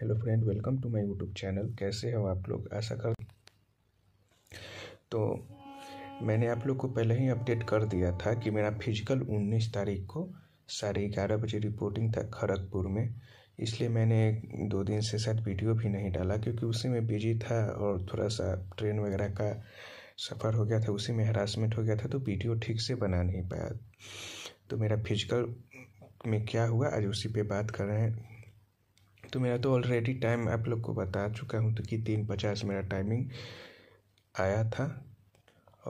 hello friend welcome to my YouTube channel कैसे हो आप लोग ऐसा कर तो मैंने आप लोग को पहले ही अपडेट कर दिया था कि मेरा फिजिकल 19 तारीख को साढ़े ग्यारह बजे रिपोर्टिंग था खड़गपुर में इसलिए मैंने दो दिन से शायद वीडियो भी नहीं डाला क्योंकि उसी में बिजी था और थोड़ा सा ट्रेन वगैरह का सफ़र हो गया था उसी में हरासमेंट हो गया था तो वीडियो ठीक से बना नहीं पाया तो मेरा फिजिकल में क्या हुआ आज उसी पे बात कर रहे हैं तो मेरा तो ऑलरेडी टाइम आप लोग को बता चुका हूँ तो कि तीन पचास मेरा टाइमिंग आया था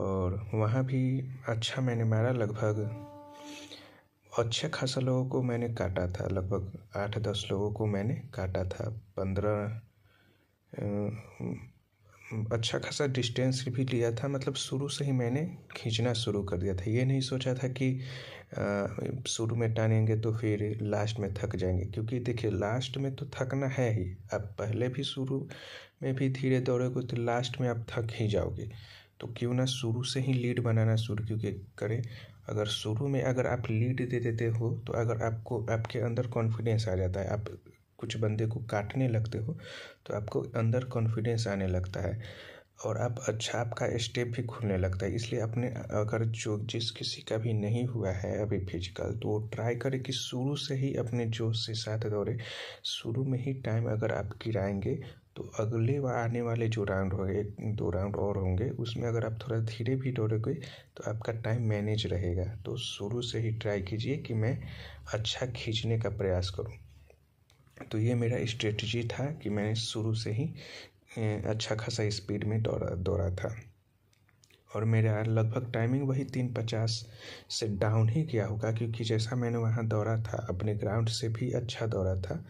और वहाँ भी अच्छा मैंने मारा लगभग अच्छे खासा लोगों को मैंने काटा था लगभग आठ दस लोगों को मैंने काटा था पंद्रह अच्छा खासा डिस्टेंस भी लिया था मतलब शुरू से ही मैंने खींचना शुरू कर दिया था ये नहीं सोचा था कि शुरू में टानेंगे तो फिर लास्ट में थक जाएंगे क्योंकि देखिए लास्ट में तो थकना है ही अब पहले भी शुरू में भी धीरे को तो लास्ट में आप थक ही जाओगे तो क्यों ना शुरू से ही लीड बनाना शुरू क्योंकि करें अगर शुरू में अगर आप लीड दे देते हो तो अगर आपको आपके अंदर कॉन्फिडेंस आ जाता है आप कुछ बंदे को काटने लगते हो तो आपको अंदर कॉन्फिडेंस आने लगता है और आप अच्छा आपका स्टेप भी खुलने लगता है इसलिए अपने अगर जो जिस किसी का भी नहीं हुआ है अभी फिजिकल तो वो ट्राई करें कि शुरू से ही अपने जोश से साथ दौड़े शुरू में ही टाइम अगर आप गिराएंगे तो अगले व आने वाले जो राउंड होंगे दो राउंड और होंगे उसमें अगर आप थोड़ा धीरे भी दौड़ोगे तो आपका टाइम मैनेज रहेगा तो शुरू से ही ट्राई कीजिए कि मैं अच्छा खींचने का प्रयास करूँ तो ये मेरा स्ट्रेटजी था कि मैंने शुरू से ही अच्छा खासा स्पीड में दौड़ा दौड़ा था और मेरा लगभग टाइमिंग वही तीन पचास से डाउन ही किया होगा क्योंकि जैसा मैंने वहाँ दौड़ा था अपने ग्राउंड से भी अच्छा दौड़ा था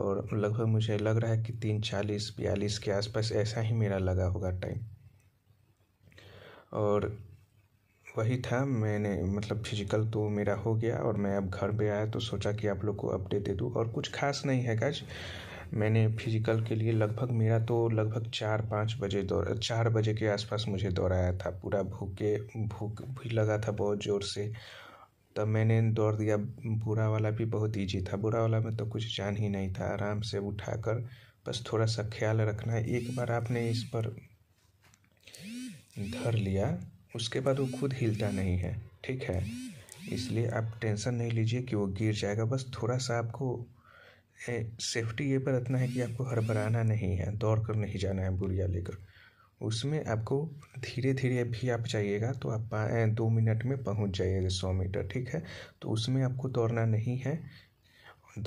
और लगभग मुझे लग रहा है कि तीन चालीस बयालीस के आसपास ऐसा ही मेरा लगा होगा टाइम और वही था मैंने मतलब फिजिकल तो मेरा हो गया और मैं अब घर पे आया तो सोचा कि आप लोग को अपडेट दे दूँ और कुछ खास नहीं है गाज मैंने फिजिकल के लिए लगभग मेरा तो लगभग चार पाँच बजे दौड़ चार बजे के आसपास मुझे दौड़ाया था पूरा भूखे भूख भी लगा था बहुत ज़ोर से तब मैंने दौड़ दिया बुरा वाला भी बहुत ईजी था बुरा वाला में तो कुछ जान ही नहीं था आराम से उठाकर बस थोड़ा सा ख्याल रखना एक बार आपने इस पर धर लिया उसके बाद वो खुद हिलता नहीं है ठीक है इसलिए आप टेंशन नहीं लीजिए कि वो गिर जाएगा बस थोड़ा सा आपको सेफ्टी ये पर रखना है कि आपको हड़बड़ाना नहीं है दौड़ कर नहीं जाना है बुरिया लेकर उसमें आपको धीरे धीरे भी आप जाइएगा तो आप दो मिनट में पहुंच जाइएगा सौ मीटर ठीक है तो उसमें आपको दौड़ना नहीं है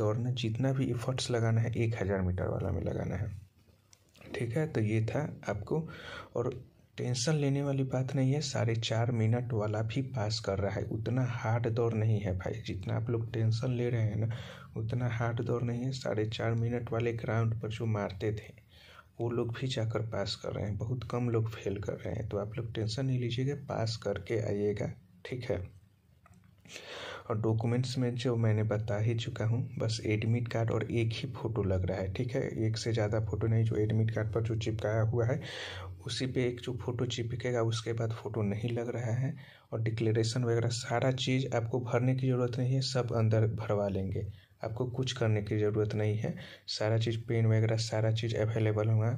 दौड़ना जितना भी इफ़र्ट्स लगाना है एक हज़ार मीटर वाला में लगाना है ठीक है तो ये था आपको और टेंशन लेने वाली बात नहीं है साढ़े चार मिनट वाला भी पास कर रहा है उतना हार्ड दौड़ नहीं है भाई जितना आप लोग टेंशन ले रहे हैं ना उतना हार्ड दौड़ नहीं है साढ़े चार मिनट वाले ग्राउंड पर जो मारते थे वो लोग भी जाकर पास कर रहे हैं बहुत कम लोग फेल कर रहे हैं तो आप लोग टेंशन नहीं लीजिएगा पास करके आइएगा ठीक है और डॉक्यूमेंट्स में जो मैंने बता ही चुका हूँ बस एडमिट कार्ड और एक ही फ़ोटो लग रहा है ठीक है एक से ज़्यादा फ़ोटो नहीं जो एडमिट कार्ड पर जो चिपकाया हुआ है उसी पे एक जो फ़ोटो चिपकेगा उसके बाद फ़ोटो नहीं लग रहा है और डिक्लेरेशन वगैरह सारा चीज़ आपको भरने की ज़रूरत नहीं है सब अंदर भरवा लेंगे आपको कुछ करने की ज़रूरत नहीं है सारा चीज़ पेन वगैरह सारा चीज़ अवेलेबल होगा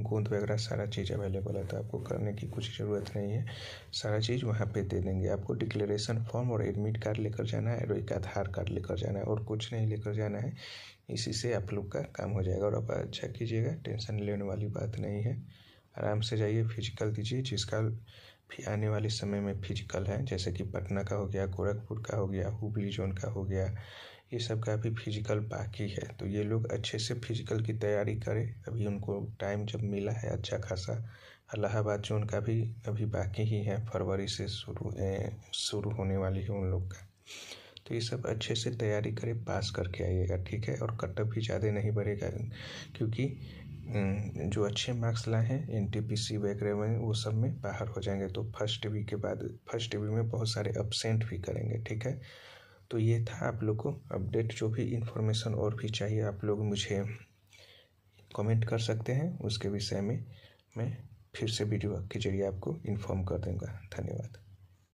गोंद वगैरह सारा चीज़ अवेलेबल है तो आपको करने की कुछ ज़रूरत नहीं है सारा चीज़ वहाँ पे दे देंगे आपको डिक्लेरेशन फॉर्म और एडमिट कार्ड लेकर जाना है और एक आधार कार्ड लेकर जाना है और कुछ नहीं लेकर जाना है इसी से आप लोग का काम हो जाएगा और आप अच्छा कीजिएगा टेंशन लेने वाली बात नहीं है आराम से जाइए फिजिकल दीजिए जिसका फिर आने वाले समय में फिजिकल है जैसे कि पटना का हो गया गोरखपुर का हो गया हुबली जोन का हो गया ये सब का अभी फिजिकल बाकी है तो ये लोग अच्छे से फिजिकल की तैयारी करें अभी उनको टाइम जब मिला है अच्छा खासा अलाहाबाद जो उनका भी अभी बाकी ही है फरवरी से शुरू शुरू होने वाली है उन लोग का तो ये सब अच्छे से तैयारी करें पास करके आइएगा ठीक है और कटअप भी ज़्यादा नहीं बढ़ेगा क्योंकि जो अच्छे मार्क्स लाए हैं एन टी पी सी वगैरह में वो सब में बाहर हो जाएंगे तो फर्स्ट वी के बाद फर्स्ट वी में बहुत सारे अपसेंट भी करेंगे ठीक है तो ये था आप लोग को अपडेट जो भी इन्फॉर्मेशन और भी चाहिए आप लोग मुझे कमेंट कर सकते हैं उसके विषय में मैं फिर से वीडियो के जरिए आपको इन्फॉर्म कर दूँगा धन्यवाद